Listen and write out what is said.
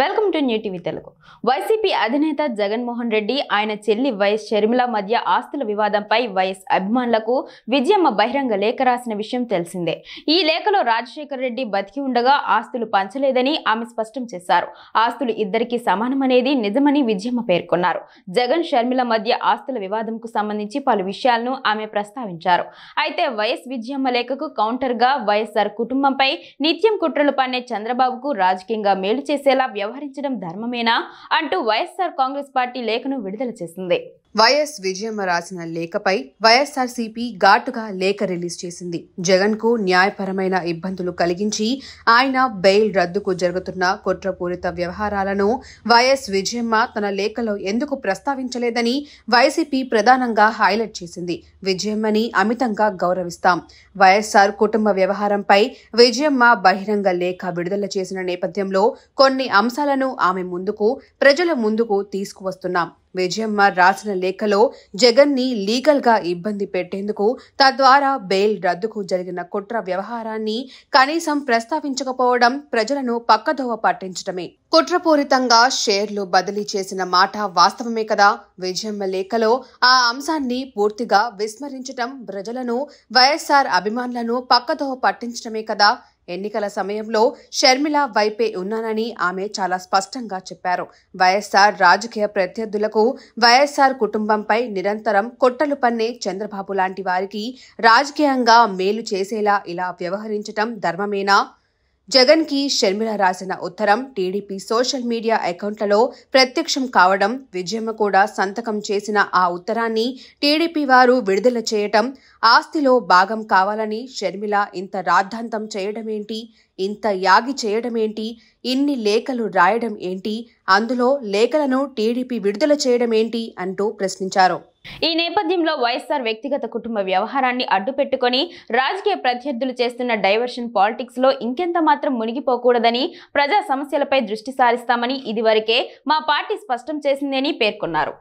welcome to new TV Telugu YCP అధినేత జగన్మోహన్ రెడ్డి ఆయన చెల్లి వైఎస్ షర్మిల మధ్య ఆస్తుల వివాదంపై వైఎస్ అభిమానులకు విజయమ్మ బహిరంగ లేఖ రాసిన విషయం తెలిసిందే ఈ లేఖలో రాజశేఖర రెడ్డి బతికి ఉండగా ఆస్తులు పంచలేదని ఆమె స్పష్టం చేశారు ఆస్తులు ఇద్దరికీ సమానమనేది నిజమని విజయమ్మ పేర్కొన్నారు జగన్ షర్మిల మధ్య ఆస్తుల వివాదంకు సంబంధించి పలు విషయాలను ఆమె ప్రస్తావించారు అయితే వైఎస్ విజయమ్మ లేఖకు కౌంటర్గా వైఎస్ఆర్ కుటుంబంపై నిత్యం కుట్రలు పన్నే చంద్రబాబుకు రాజకీయంగా మేలు చేసేలా వ్యవహరించడం ధర్మమేనా అంటూ వైఎస్సార్ కాంగ్రెస్ పార్టీ లేఖను విడుదల చేసింది వైఎస్ విజయమ్మ రాసిన లేఖపై వైఎస్ఆర్సీపీ ఘాటుగా లేఖ రిలీజ్ చేసింది జగన్ కు న్యాయపరమైన ఇబ్బందులు కలిగించి ఆయన బెయిల్ రద్దుకు జరుగుతున్న కుట్రపూరిత వ్యవహారాలను వైఎస్ విజయమ్మ తన లేఖలో ఎందుకు ప్రస్తావించలేదని వైసీపీ ప్రధానంగా హైలైట్ చేసింది విజయమ్మని అమితంగా గౌరవిస్తాం వైఎస్ఆర్ కుటుంబ వ్యవహారంపై విజయమ్మ బహిరంగ లేఖ విడుదల చేసిన నేపథ్యంలో కొన్ని అంశాలను ఆమె ముందుకు ప్రజల ముందుకు తీసుకువస్తున్నాం విజయమ్మ రాసిన లేఖలో జగన్ని లీగల్గా ఇబ్బంది పెట్టేందుకు తద్వారా బెయిల్ రద్దుకు జరిగిన కుట్ర వ్యవహారాన్ని కనీసం ప్రస్తావించకపోవడం ప్రజలను పక్కదోవ పట్టించడమే కుట్రపూరితంగా షేర్లు బదిలీ చేసిన మాట వాస్తవమే కదా విజయమ్మ లేఖలో ఆ అంశాన్ని పూర్తిగా విస్మరించడం ప్రజలను వైఎస్ఆర్ అభిమానులను పక్కదోవ పట్టించడమే కదా ఎన్నికల సమయంలో షర్మిల వైపే ఉన్నానని ఆమె చాలా స్పష్టంగా చెప్పారు వైఎస్ఆర్ రాజకీయ ప్రత్యర్థులకు వైఎస్ఆర్ కుటుంబంపై నిరంతరం కొట్టలు పన్నే చంద్రబాబు లాంటి వారికి రాజకీయంగా మేలు చేసేలా ఇలా వ్యవహరించటం ధర్మమేనా జగన్ కి షర్మిల రాసిన ఉత్తరం టీడీపీ సోషల్ మీడియా అకౌంట్లలో ప్రత్యక్షం కావడం విజయమ్మ కూడా సంతకం చేసిన ఆ ఉత్తరాన్ని టీడీపీ వారు విడుదల చేయటం ఆస్తిలో భాగం కావాలని షర్మిల ఇంత రాద్ధాంతం చేయడమేంటి ఇంత యాగి చేయడమేంటి ఇన్ని లేఖలు రాయడం ఏంటి అందులో లేఖలను టీడీపీ విడుదల చేయడమేంటి అంటూ ప్రశ్నించారు ఈ నేపథ్యంలో వైఎస్ఆర్ వ్యక్తిగత కుటుంబ వ్యవహారాన్ని అడ్డుపెట్టుకుని రాజకీయ ప్రత్యర్థులు చేస్తున్న డైవర్షన్ పాలిటిక్స్ లో ఇంకెంత మాత్రం మునిగిపోకూడదని ప్రజా సమస్యలపై దృష్టి సారిస్తామని ఇదివరకే మా పార్టీ స్పష్టం చేసిందని పేర్కొన్నారు